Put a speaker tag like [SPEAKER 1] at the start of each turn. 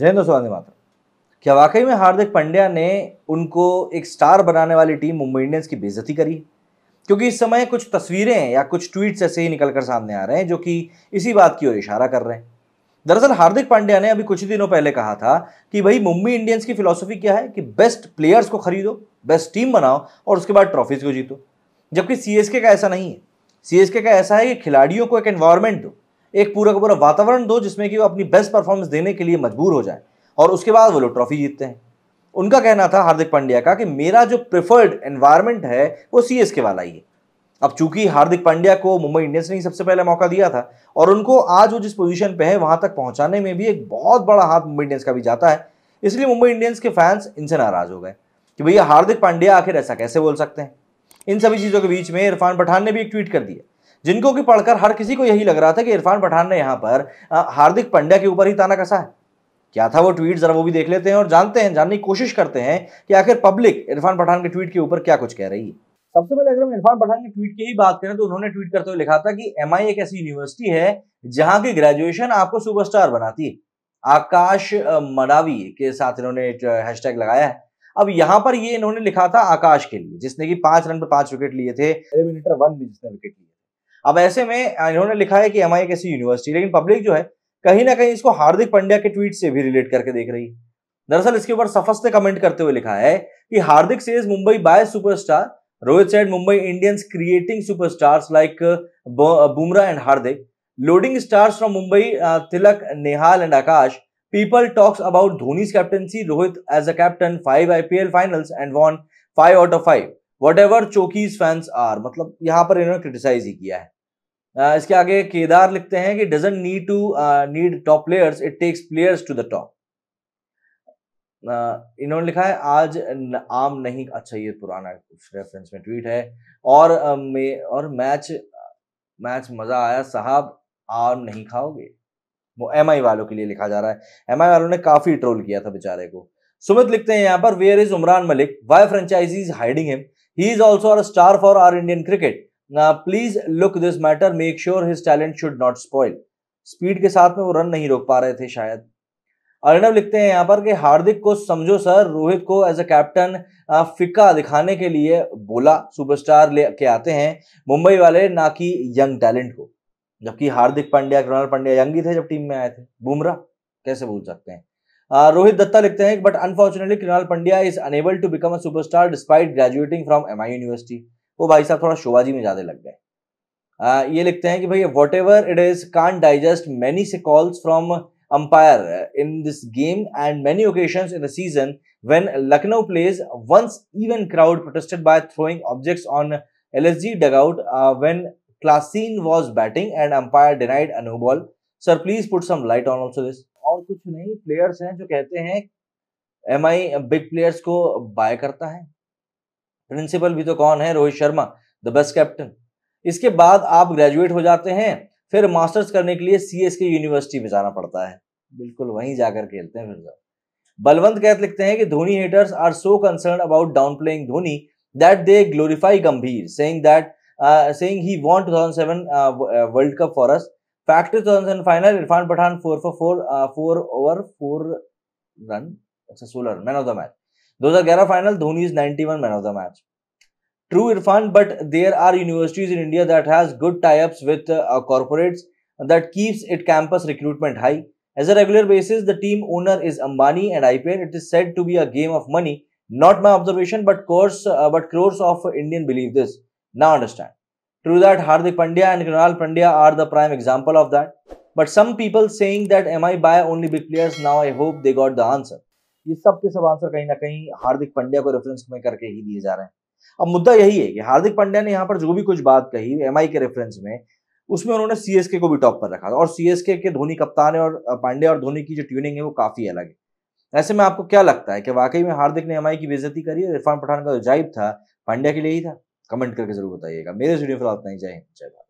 [SPEAKER 1] जयेंद्र सुवानी मात्र क्या वाकई में हार्दिक पांड्या ने उनको एक स्टार बनाने वाली टीम मुंबई इंडियंस की बेजती करी क्योंकि इस समय कुछ तस्वीरें या कुछ ट्वीट्स ऐसे ही निकल कर सामने आ रहे हैं जो कि इसी बात की ओर इशारा कर रहे हैं दरअसल हार्दिक पांड्या ने अभी कुछ ही दिनों पहले कहा था कि भाई मुंबई इंडियंस की फिलॉसफी क्या है कि बेस्ट प्लेयर्स को खरीदो बेस्ट टीम बनाओ और उसके बाद ट्रॉफीज को जीतो जबकि सीएसके का ऐसा नहीं है सीएसके का ऐसा है कि खिलाड़ियों को एक एनवायरमेंट दो एक पूरा का पूरा वातावरण दो जिसमें कि वो अपनी बेस्ट परफॉर्मेंस देने के लिए मजबूर हो जाए और उसके बाद वो लोग ट्रॉफी जीतते हैं उनका कहना था हार्दिक पांड्या का कि मेरा जो प्रेफर्ड एनवायरमेंट है वो सी के वाला ही है अब चूंकि हार्दिक पांड्या को मुंबई इंडियंस ने ही सबसे पहले मौका दिया था और उनको आज वो जिस पोजीशन पे है वहां तक पहुंचाने में भी एक बहुत बड़ा हाथ मुंबई इंडियंस का भी जाता है इसलिए मुंबई इंडियंस के फैंस इनसे नाराज हो गए कि भैया हार्दिक पांड्या आखिर ऐसा कैसे बोल सकते हैं इन सभी चीज़ों के बीच में इरफान पठान ने भी एक ट्वीट कर दिया जिनको कि पढ़कर हर किसी को यही लग रहा था कि इरफान पठान ने यहाँ पर हार्दिक पंड्या के ऊपर ही ताना कसा है क्या था वो ट्वीट जरा वो भी देख लेते हैं और जानते हैं जानने की कोशिश करते हैं कि आखिर पब्लिक इरफान पठान के ट्वीट के ऊपर क्या कुछ कह रही है सबसे पहले अगर हम इरफान पठान के ट्वीट की ही बात करें तो उन्होंने ट्वीट करते हुए लिखा था कि एम एक ऐसी यूनिवर्सिटी है जहां की ग्रेजुएशन आपको सुपरस्टार बनाती है आकाश मडावी के साथ इन्होंने हैशटैग लगाया है अब यहां पर ये इन्होंने लिखा था आकाश के लिए जिसने कि पांच रन पर पांच विकेट लिए थे एलिमिनेटर वन में जिसने विकेट लिए अब ऐसे में इन्होंने लिखा है कि एम एक ऐसी यूनिवर्सिटी लेकिन पब्लिक जो है कहीं ना कहीं इसको हार्दिक पंड्या के ट्वीट से भी रिलेट करके देख रही है दरअसल इसके ऊपर सफस्त कमेंट करते हुए लिखा है कि Hardik says Mumbai bye superstar Rohit said Mumbai Indians creating superstars like Bumrah and Hardik loading stars from Mumbai Tilak Nehal and Akash people talks about Dhoni captaincy Rohit as a captain five IPL finals and won five out of five whatever chokers fans are मतलब यहाँ पर इन्होंने criticise ही किया है uh, इसके आगे केदार लिखते हैं कि doesn't need to need top players it takes players to the top इन्होंने लिखा है आज आम नहीं अच्छा ये पुराना रेफरेंस में ट्वीट है और uh, मे और मैच मैच मजा आया साहब आम नहीं खाओगे वो एम आई वालों के लिए लिखा जा रहा है एम आई वालों ने काफी ट्रोल किया था बेचारे को सुमित लिखते हैं यहाँ पर where is Umran Malik why franchises hiding him He is also a star for our Indian cricket. Now, please look this matter. Make sure his talent should not spoil. Speed के साथ में वो रन नहीं रोक पा रहे थे शायद अर्णव लिखते हैं यहाँ पर कि हार्दिक को समझो सर रोहित को एज अ कैप्टन फिक्का दिखाने के लिए बोला सुपरस्टार ले के आते हैं मुंबई वाले ना कि यंग टैलेंट को जबकि हार्दिक पांड्या कृणाल पांड्या यंग ही थे जब टीम में आए थे बुमराह कैसे भूल सकते हैं रोहित uh, दत्ता लिखते हैं but unfortunately Krunal Pandya is unable to become a superstar despite graduating from M university वो भाई साहब थोड़ा शोभाजी में ज्यादा लग गए uh, ये लिखते हैं कि भाई whatever it is can digest many से calls from umpire in this game and many occasion in the season when Lucknow plays once even crowd protested by throwing objects on L S G dugout when Klaasen was batting and umpire denied a no ball sir please put some light on also this और कुछ नहीं players हैं जो कहते हैं M I big players को bye करता है प्रिंसिपल भी तो कौन है Rohit Sharma the best captain इसके बाद आप ग्रेजुएट हो जाते हैं फिर मास्टर्स करने के लिए सी एस के यूनिवर्सिटी में जाना पड़ता है बिल्कुल वहीं जाकर खेलते हैं फिर बलवंत कैत लिखते हैं कि Dhoni haters are so concern about downplaying Dhoni that they glorify Gambhir saying that saying he want 2007 world cup for us Back to and final, Irfan Pathan 4 for 4, uh, 4 over 4 run, successful run, man of the match. 2011 final, Dhoni is 91 man of the match. True Irfan, but there are universities in India that has good tie-ups with uh, uh corporates that keeps its campus recruitment high. As a regular basis, the team owner is Ambani and IPL. It is said to be a game of money. Not my observation, but course, uh, but crores of Indian believe this. Now understand. True that Hardik Pandya and Krunal Pandya are the prime example of that. But some people saying that am I buy only big players now I hope they got the answer. ये सब के सब answer कहीं ना कहीं हार्दिक पंड्या को reference में करके ही दिए जा रहे हैं अब मुद्दा यही है कि हार्दिक पांड्या ने यहाँ पर जो भी कुछ बात कही एम के रेफरेंस में उसमें उन्होंने सी को भी टॉप पर रखा और सी के धोनी कप्तान है और पांड्या और धोनी की जो ट्यूनिंग है वो काफ़ी अलग है ऐसे में आपको क्या लगता है कि वाकई में हार्दिक ने एम की बेजती करी और इरफान पठान का जो तो जाइब था पांड्या के लिए ही था कमेंट करके जरूर बताइएगा मेरे स्टूडियो फिलहाल इतना ही जय हिंद जय भारत